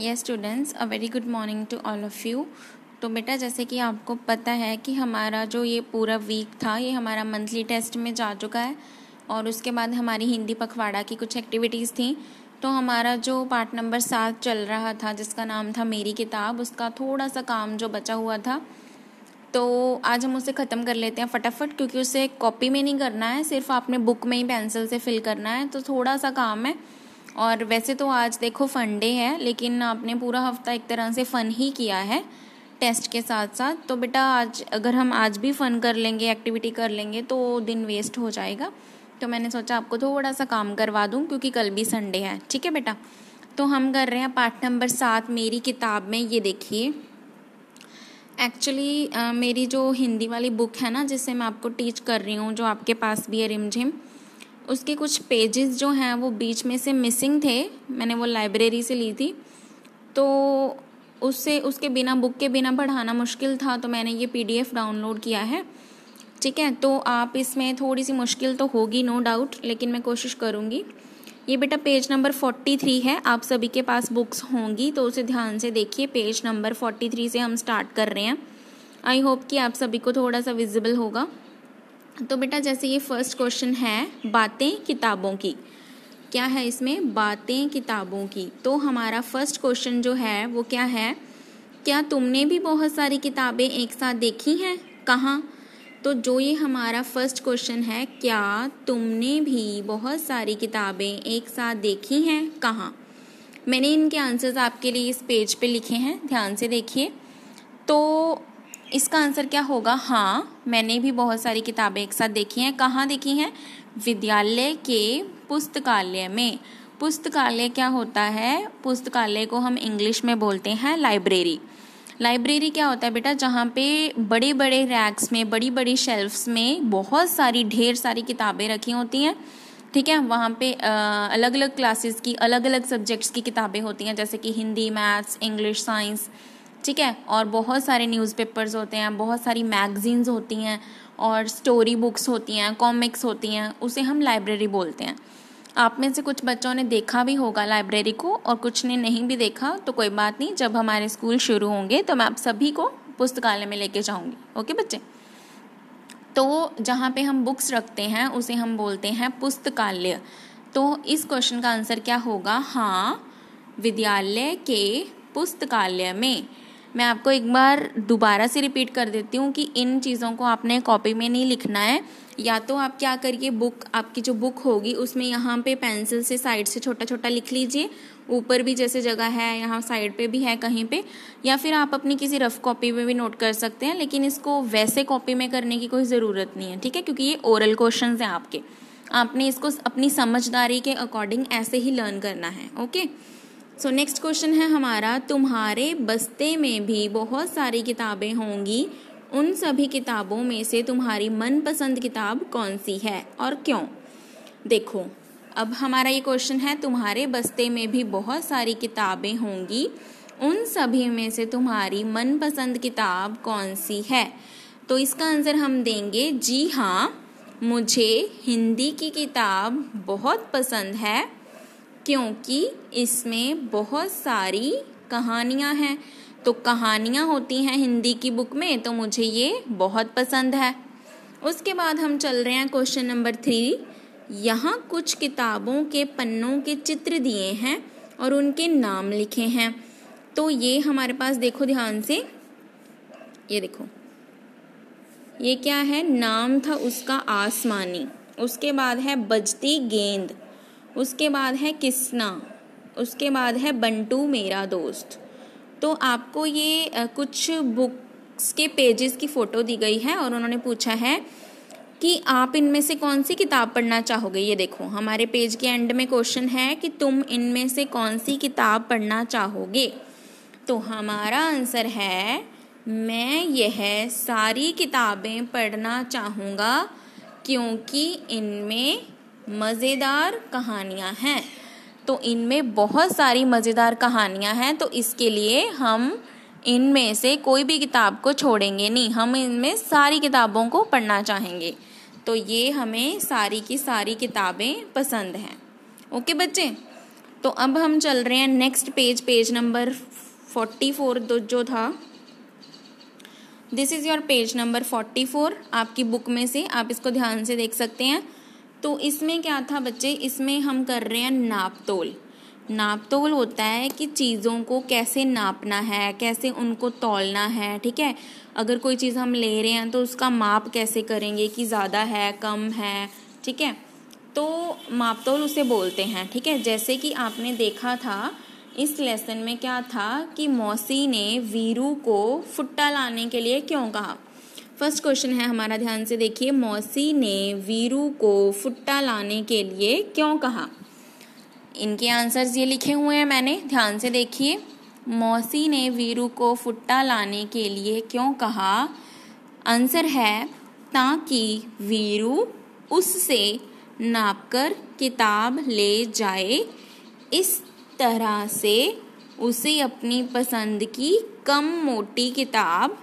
ये students a very good morning to all of you तो बेटा जैसे कि आपको पता है कि हमारा जो ये पूरा वीक था ये हमारा मंथली टेस्ट में जा चुका है और उसके बाद हमारी हिंदी पखवाड़ा की कुछ एक्टिविटीज़ थी तो हमारा जो पार्ट नंबर सात चल रहा था जिसका नाम था मेरी किताब उसका थोड़ा सा काम जो बचा हुआ था तो आज हम उसे ख़त्म कर लेते हैं फटाफट क्योंकि उसे कॉपी में नहीं करना है सिर्फ आपने बुक में ही पेंसिल से फिल करना है तो थोड़ा सा काम है और वैसे तो आज देखो फन डे है लेकिन आपने पूरा हफ्ता एक तरह से फ़न ही किया है टेस्ट के साथ साथ तो बेटा आज अगर हम आज भी फ़न कर लेंगे एक्टिविटी कर लेंगे तो दिन वेस्ट हो जाएगा तो मैंने सोचा आपको थोड़ा सा काम करवा दूँ क्योंकि कल भी संडे है ठीक है बेटा तो हम कर रहे हैं पार्ट नंबर सात मेरी किताब में ये देखिए एक्चुअली मेरी जो हिंदी वाली बुक है ना जिसे मैं आपको टीच कर रही हूँ जो आपके पास भी है रिमझिम उसके कुछ पेजेस जो हैं वो बीच में से मिसिंग थे मैंने वो लाइब्रेरी से ली थी तो उससे उसके बिना बुक के बिना पढ़ाना मुश्किल था तो मैंने ये पीडीएफ डाउनलोड किया है ठीक है तो आप इसमें थोड़ी सी मुश्किल तो होगी नो डाउट लेकिन मैं कोशिश करूँगी ये बेटा पेज नंबर फोर्टी थ्री है आप सभी के पास बुक्स होंगी तो उसे ध्यान से देखिए पेज नंबर फोर्टी थ्री से हम स्टार्ट कर रहे हैं आई होप कि आप सभी को थोड़ा सा विजिबल होगा तो बेटा जैसे ये फर्स्ट क्वेश्चन है बातें किताबों की क्या है इसमें बातें किताबों की तो हमारा फर्स्ट क्वेश्चन जो है वो क्या है क्या तुमने भी बहुत सारी किताबें एक साथ देखी हैं कहाँ तो जो ये हमारा फर्स्ट क्वेश्चन है क्या तुमने भी बहुत सारी किताबें एक साथ देखी हैं कहाँ मैंने इनके आंसर्स आपके लिए इस पेज पे लिखे हैं ध्यान से देखिए तो इसका आंसर क्या होगा हाँ मैंने भी बहुत सारी किताबें एक साथ देखी हैं कहाँ देखी हैं विद्यालय के पुस्तकालय में पुस्तकालय क्या होता है पुस्तकालय को हम इंग्लिश में बोलते हैं लाइब्रेरी लाइब्रेरी क्या होता है बेटा जहाँ पे बड़े बड़े रैक्स में बड़ी बड़ी शेल्फ्स में बहुत सारी ढेर सारी किताबें रखी होती हैं ठीक है वहाँ पे अलग अलग क्लासेस की अलग अलग सब्जेक्ट्स की किताबें होती हैं जैसे कि हिंदी मैथ्स इंग्लिश साइंस ठीक है और बहुत सारे न्यूज़पेपर्स होते हैं बहुत सारी मैगजीन्स होती हैं और स्टोरी बुक्स होती हैं कॉमिक्स होती हैं उसे हम लाइब्रेरी बोलते हैं आप में से कुछ बच्चों ने देखा भी होगा लाइब्रेरी को और कुछ ने नहीं भी देखा तो कोई बात नहीं जब हमारे स्कूल शुरू होंगे तो मैं आप सभी को पुस्तकालय में लेके जाऊंगी ओके बच्चे तो जहाँ पे हम बुक्स रखते हैं उसे हम बोलते हैं पुस्तकालय तो इस क्वेश्चन का आंसर क्या होगा हाँ विद्यालय के पुस्तकालय में मैं आपको एक बार दोबारा से रिपीट कर देती हूँ कि इन चीज़ों को आपने कॉपी में नहीं लिखना है या तो आप क्या करिए बुक आपकी जो बुक होगी उसमें यहाँ पे पेंसिल से साइड से छोटा छोटा लिख लीजिए ऊपर भी जैसे जगह है यहाँ साइड पे भी है कहीं पे या फिर आप अपनी किसी रफ़ कॉपी में भी नोट कर सकते हैं लेकिन इसको वैसे कॉपी में करने की कोई ज़रूरत नहीं है ठीक है क्योंकि ये ओरल क्वेश्चन हैं आपके आपने इसको अपनी समझदारी के अकॉर्डिंग ऐसे ही लर्न करना है ओके सो नेक्स्ट क्वेश्चन है हमारा तुम्हारे बस्ते में भी बहुत सारी किताबें होंगी उन सभी किताबों में से तुम्हारी मनपसंद किताब कौन सी है और क्यों देखो अब हमारा ये क्वेश्चन है तुम्हारे बस्ते में भी बहुत सारी किताबें होंगी उन सभी में से तुम्हारी मनपसंद किताब कौन सी है तो इसका आंसर हम देंगे जी हाँ मुझे हिंदी की किताब बहुत पसंद है क्योंकि इसमें बहुत सारी कहानियाँ हैं तो कहानियाँ होती हैं हिंदी की बुक में तो मुझे ये बहुत पसंद है उसके बाद हम चल रहे हैं क्वेश्चन नंबर थ्री यहाँ कुछ किताबों के पन्नों के चित्र दिए हैं और उनके नाम लिखे हैं तो ये हमारे पास देखो ध्यान से ये देखो ये क्या है नाम था उसका आसमानी उसके बाद है बजती गेंद उसके बाद है किसना उसके बाद है बंटू मेरा दोस्त तो आपको ये कुछ बुक्स के पेजेस की फ़ोटो दी गई है और उन्होंने पूछा है कि आप इनमें से कौन सी किताब पढ़ना चाहोगे ये देखो हमारे पेज के एंड में क्वेश्चन है कि तुम इनमें से कौन सी किताब पढ़ना चाहोगे तो हमारा आंसर है मैं यह सारी किताबें पढ़ना चाहूँगा क्योंकि इनमें मज़ेदार कहानियाँ हैं तो इनमें बहुत सारी मज़ेदार कहानियाँ हैं तो इसके लिए हम इनमें से कोई भी किताब को छोड़ेंगे नहीं हम इनमें सारी किताबों को पढ़ना चाहेंगे तो ये हमें सारी की सारी किताबें पसंद हैं ओके बच्चे तो अब हम चल रहे हैं next page page number forty four जो था this is your page number forty four आपकी बुक में से आप इसको ध्यान से देख सकते हैं तो इसमें क्या था बच्चे इसमें हम कर रहे हैं नापतोल नापतोल होता है कि चीज़ों को कैसे नापना है कैसे उनको तोलना है ठीक है अगर कोई चीज़ हम ले रहे हैं तो उसका माप कैसे करेंगे कि ज़्यादा है कम है ठीक है तो मापतोल उसे बोलते हैं ठीक है जैसे कि आपने देखा था इस लेसन में क्या था कि मौसी ने वीरू को फुट्टा लाने के लिए क्यों कहा फर्स्ट क्वेश्चन है हमारा ध्यान से देखिए मौसी ने वीरू को फुट्टा लाने के लिए क्यों कहा इनके आंसर्स ये लिखे हुए हैं मैंने ध्यान से देखिए मौसी ने वीरू को फुट्टा लाने के लिए क्यों कहा आंसर है ताकि वीरू उससे नापकर किताब ले जाए इस तरह से उसे अपनी पसंद की कम मोटी किताब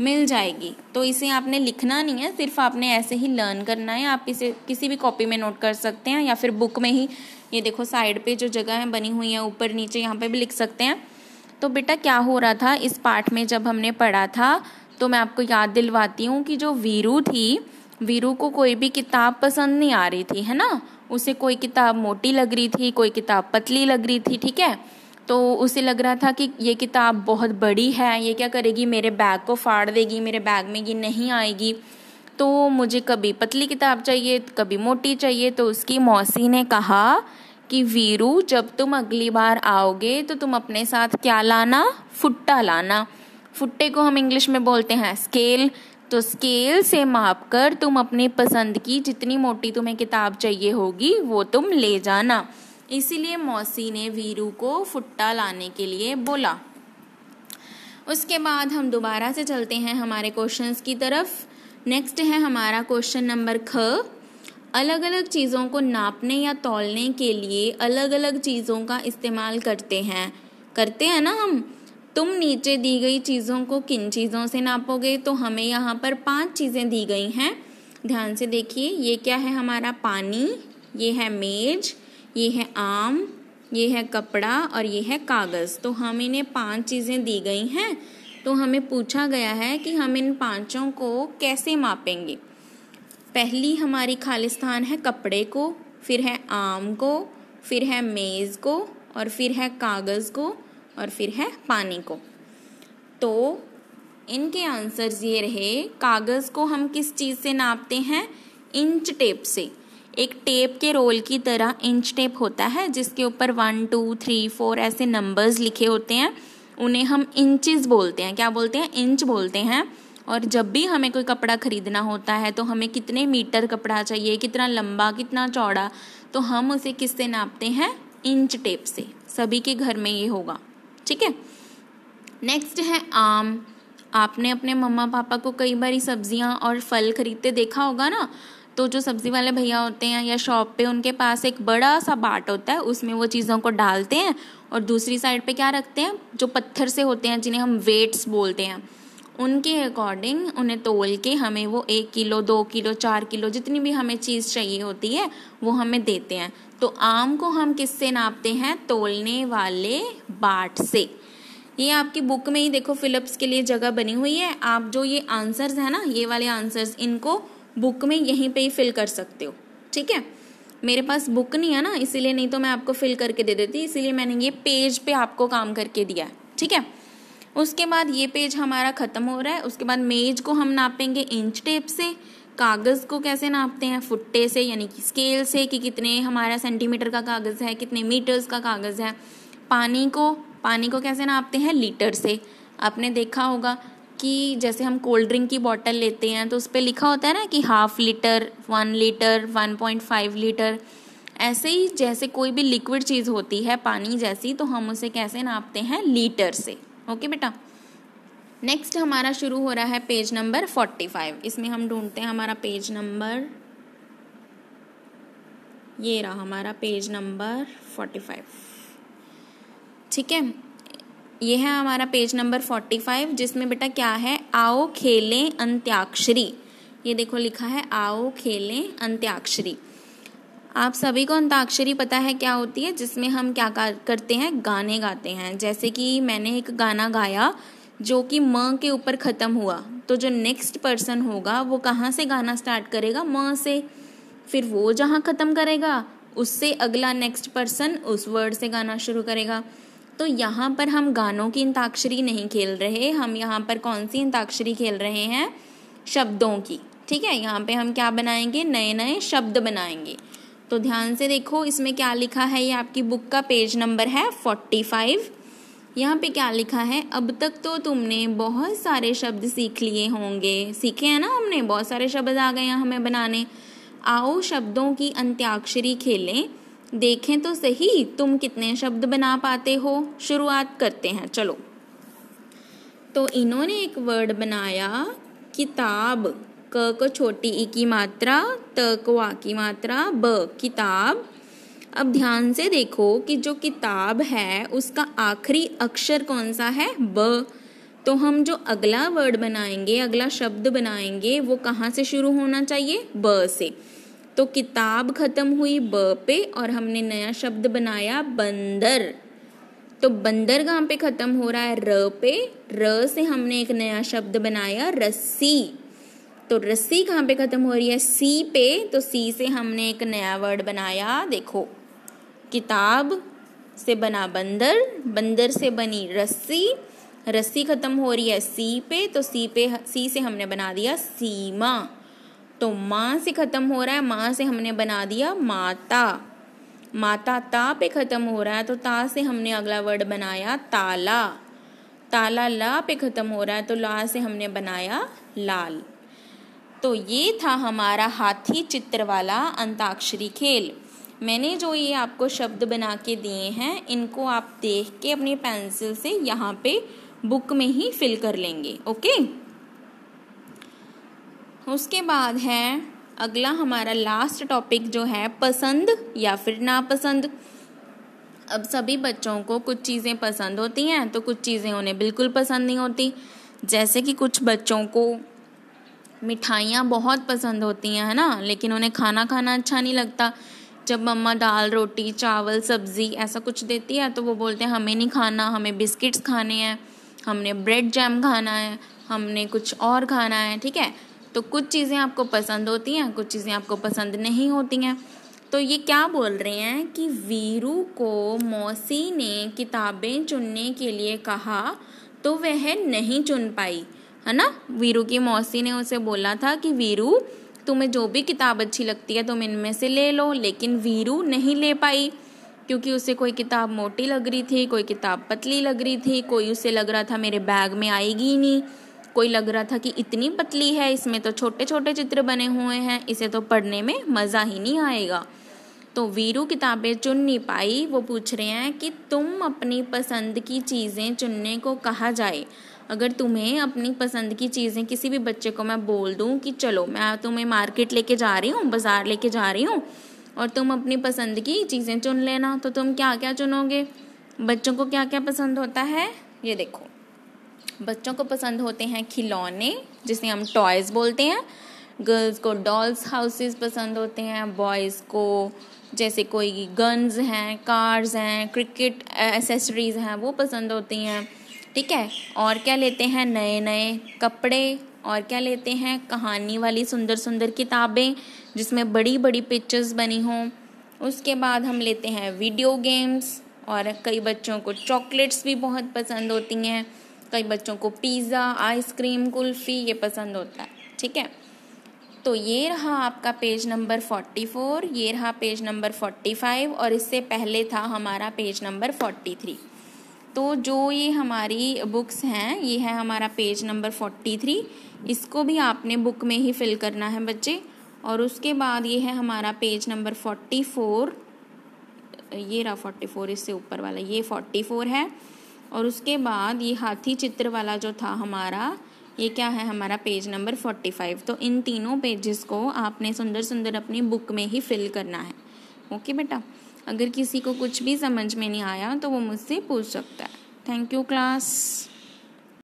मिल जाएगी तो इसे आपने लिखना नहीं है सिर्फ आपने ऐसे ही लर्न करना है आप इसे किसी भी कॉपी में नोट कर सकते हैं या फिर बुक में ही ये देखो साइड पे जो जगह है बनी हुई है ऊपर नीचे यहाँ पे भी लिख सकते हैं तो बेटा क्या हो रहा था इस पाठ में जब हमने पढ़ा था तो मैं आपको याद दिलवाती हूँ कि जो वीरू थी वीरू को कोई भी किताब पसंद नहीं आ रही थी है ना उसे कोई किताब मोटी लग रही थी कोई किताब पतली लग रही थी ठीक है तो उसे लग रहा था कि ये किताब बहुत बड़ी है ये क्या करेगी मेरे बैग को फाड़ देगी मेरे बैग में ये नहीं आएगी तो मुझे कभी पतली किताब चाहिए कभी मोटी चाहिए तो उसकी मौसी ने कहा कि वीरू जब तुम अगली बार आओगे तो तुम अपने साथ क्या लाना फुट्टा लाना फुट्टे को हम इंग्लिश में बोलते हैं स्केल तो स्केल से माप कर तुम अपनी पसंद की जितनी मोटी तुम्हें किताब चाहिए होगी वो तुम ले जाना इसीलिए मौसी ने वीरू को फुट्टा लाने के लिए बोला उसके बाद हम दोबारा से चलते हैं हमारे क्वेश्चंस की तरफ नेक्स्ट है हमारा क्वेश्चन नंबर ख अलग अलग चीज़ों को नापने या तोलने के लिए अलग अलग चीज़ों का इस्तेमाल करते हैं करते हैं ना हम तुम नीचे दी गई चीज़ों को किन चीज़ों से नापोगे तो हमें यहाँ पर पांच चीज़ें दी गई हैं ध्यान से देखिए ये क्या है हमारा पानी ये है मेज ये है आम ये है कपड़ा और ये है कागज़ तो हम इन्हें पांच चीज़ें दी गई हैं तो हमें पूछा गया है कि हम इन पांचों को कैसे मापेंगे पहली हमारी खालिस्तान है कपड़े को फिर है आम को फिर है मेज़ को और फिर है कागज़ को और फिर है पानी को तो इनके आंसर्स ये रहे कागज़ को हम किस चीज़ से नापते हैं इंच टेप से एक टेप के रोल की तरह इंच टेप होता है जिसके ऊपर वन टू थ्री फोर ऐसे नंबर्स लिखे होते हैं उन्हें हम इंचेस बोलते हैं क्या बोलते हैं इंच बोलते हैं और जब भी हमें कोई कपड़ा ख़रीदना होता है तो हमें कितने मीटर कपड़ा चाहिए कितना लंबा कितना चौड़ा तो हम उसे किससे नापते हैं इंच टेप से सभी के घर में ये होगा ठीक है नेक्स्ट है आम आपने अपने मम्मा पापा को कई बार सब्जियां और फल खरीदते देखा होगा ना तो जो सब्ज़ी वाले भैया होते हैं या शॉप पे उनके पास एक बड़ा सा बाट होता है उसमें वो चीज़ों को डालते हैं और दूसरी साइड पे क्या रखते हैं जो पत्थर से होते हैं जिन्हें हम वेट्स बोलते हैं उनके अकॉर्डिंग उन्हें तोल के हमें वो एक किलो दो किलो चार किलो जितनी भी हमें चीज़ चाहिए होती है वो हमें देते हैं तो आम को हम किससे नापते हैं तोलने वाले बाट से ये आपकी बुक में ही देखो फिलिप्स के लिए जगह बनी हुई है आप जो ये आंसर्स है ना ये वाले आंसर्स इनको बुक में यहीं पे ही फिल कर सकते हो ठीक है मेरे पास बुक नहीं है ना इसीलिए नहीं तो मैं आपको फिल करके दे देती इसीलिए मैंने ये पेज पे आपको काम करके दिया है ठीक है उसके बाद ये पेज हमारा ख़त्म हो रहा है उसके बाद मेज को हम नापेंगे इंच टेप से कागज़ को कैसे नापते हैं फुट्टे से यानी कि स्केल से कि कितने हमारा सेंटीमीटर का कागज़ है कितने मीटर्स का कागज़ है पानी को पानी को कैसे नापते हैं लीटर से आपने देखा होगा कि जैसे हम कोल्ड ड्रिंक की बॉटल लेते हैं तो उस पर लिखा होता है ना कि half litre one litre one point five litre ऐसे ही जैसे कोई भी लिक्विड चीज़ होती है पानी जैसी तो हम उसे कैसे नापते हैं लीटर से ओके बेटा नेक्स्ट हमारा शुरू हो रहा है पेज नंबर फोर्टी फाइव इसमें हम ढूंढते हैं हमारा पेज नंबर ये रहा हमारा पेज नंबर फोर्टी फाइव ठीक है ये है हमारा पेज नंबर फोर्टी फाइव जिसमें बेटा क्या है आओ खेलें अंत्याक्षरी ये देखो लिखा है आओ खेलें अंत्याक्षरी आप सभी को अंताक्षरी पता है क्या होती है जिसमें हम क्या करते हैं गाने गाते हैं जैसे कि मैंने एक गाना गाया जो कि म के ऊपर ख़त्म हुआ तो जो नेक्स्ट पर्सन होगा वो कहाँ से गाना स्टार्ट करेगा म से फिर वो जहाँ ख़त्म करेगा उससे अगला नेक्स्ट पर्सन उस वर्ड से गाना शुरू करेगा तो यहाँ पर हम गानों की अंताक्षरी नहीं खेल रहे हम यहाँ पर कौन सी अंताक्षरी खेल रहे हैं शब्दों की ठीक है यहाँ पे हम क्या बनाएंगे नए नए शब्द बनाएंगे तो ध्यान से देखो इसमें क्या लिखा है ये आपकी बुक का पेज नंबर है फोर्टी फाइव यहाँ पे क्या लिखा है अब तक तो तुमने बहुत सारे शब्द सीख लिए होंगे सीखे हैं ना हमने बहुत सारे शब्द आ गए हैं हमें बनाने आओ शब्दों की अंत्याक्षरी खेलें देखें तो सही तुम कितने शब्द बना पाते हो शुरुआत करते हैं चलो तो इन्होंने एक वर्ड बनाया किताब क को छोटी ई की मात्रा त को आ की मात्रा ब किताब अब ध्यान से देखो कि जो किताब है उसका आखिरी अक्षर कौन सा है ब तो हम जो अगला वर्ड बनाएंगे अगला शब्द बनाएंगे वो कहाँ से शुरू होना चाहिए ब से तो किताब ख़त्म हुई ब पे और हमने नया शब्द बनाया बंदर तो बंदर कहाँ पे ख़त्म हो रहा है र पे र से हमने एक नया शब्द बनाया रस्सी तो रस्सी कहाँ पे ख़त्म हो रही है सी पे तो सी से हमने एक नया वर्ड बनाया देखो किताब से बना बंदर बंदर से बनी रस्सी रस्सी ख़त्म हो रही है सी पे तो सी पे सी से हमने बना दिया सीमा तो माँ से ख़त्म हो रहा है माँ से हमने बना दिया माता माता ता पे ख़त्म हो रहा है तो ता से हमने अगला वर्ड बनाया ताला ताला ला पे ख़त्म हो रहा है तो ला से हमने बनाया लाल तो ये था हमारा हाथी चित्र वाला अंताक्षरी खेल मैंने जो ये आपको शब्द बना के दिए हैं इनको आप देख के अपनी पेंसिल से यहाँ पे बुक में ही फिल कर लेंगे ओके उसके बाद है अगला हमारा लास्ट टॉपिक जो है पसंद या फिर नापसंद अब सभी बच्चों को कुछ चीज़ें पसंद होती हैं तो कुछ चीज़ें उन्हें बिल्कुल पसंद नहीं होती जैसे कि कुछ बच्चों को मिठाइयाँ बहुत पसंद होती हैं है ना लेकिन उन्हें खाना खाना अच्छा नहीं लगता जब मम्मा दाल रोटी चावल सब्ज़ी ऐसा कुछ देती है तो वो बोलते हैं हमें नहीं खाना हमें बिस्किट्स खाने हैं हमने ब्रेड जैम खाना है हमने कुछ और खाना है ठीक है तो कुछ चीज़ें आपको पसंद होती हैं कुछ चीज़ें आपको पसंद नहीं होती हैं तो ये क्या बोल रहे हैं कि वीरू को मौसी ने किताबें चुनने के लिए कहा तो वह नहीं चुन पाई है ना वीरू की मौसी ने उसे बोला था कि वीरू तुम्हें जो भी किताब अच्छी लगती है तुम इनमें से ले लो लेकिन वीरू नहीं ले पाई क्योंकि उसे कोई किताब मोटी लग रही थी कोई किताब पतली लग रही थी कोई उसे लग रहा था मेरे बैग में आएगी ही नहीं कोई लग रहा था कि इतनी पतली है इसमें तो छोटे छोटे चित्र बने हुए हैं इसे तो पढ़ने में मज़ा ही नहीं आएगा तो वीरू किताबें चुन नहीं पाई वो पूछ रहे हैं कि तुम अपनी पसंद की चीज़ें चुनने को कहा जाए अगर तुम्हें अपनी पसंद की चीज़ें किसी भी बच्चे को मैं बोल दूँ कि चलो मैं तुम्हें मार्केट लेके जा रही हूँ बाज़ार लेके जा रही हूँ और तुम अपनी पसंद की चीज़ें चुन लेना तो तुम क्या क्या चुनोगे बच्चों को क्या क्या पसंद होता है ये देखो बच्चों को पसंद होते हैं खिलौने जिसे हम टॉयज़ बोलते हैं गर्ल्स को डॉल्स हाउसेस पसंद होते हैं बॉयज़ को जैसे कोई गन्स हैं कार्स हैं क्रिकेट एसेसरीज़ हैं वो पसंद होती हैं ठीक है और क्या लेते हैं नए नए कपड़े और क्या लेते हैं कहानी वाली सुंदर सुंदर किताबें जिसमें बड़ी बड़ी पिक्चर्स बनी हों उसके बाद हम लेते हैं वीडियो गेम्स और कई बच्चों को चॉकलेट्स भी बहुत पसंद होती हैं कई बच्चों को पिज़्ज़ा आइसक्रीम कुल्फ़ी ये पसंद होता है ठीक है तो ये रहा आपका पेज नंबर फोर्टी फोर ये रहा पेज नंबर फोर्टी फाइव और इससे पहले था हमारा पेज नंबर फोर्टी थ्री तो जो ये हमारी बुक्स हैं ये है हमारा पेज नंबर फोर्टी थ्री इसको भी आपने बुक में ही फिल करना है बच्चे और उसके बाद ये है हमारा पेज नंबर फोर्टी फोर ये रहा फोर्टी फोर इससे ऊपर वाला ये फोर्टी फोर है और उसके बाद ये हाथी चित्र वाला जो था हमारा ये क्या है हमारा पेज नंबर फोर्टी फाइव तो इन तीनों पेजेस को आपने सुंदर सुंदर अपनी बुक में ही फिल करना है ओके बेटा अगर किसी को कुछ भी समझ में नहीं आया तो वो मुझसे पूछ सकता है थैंक यू क्लास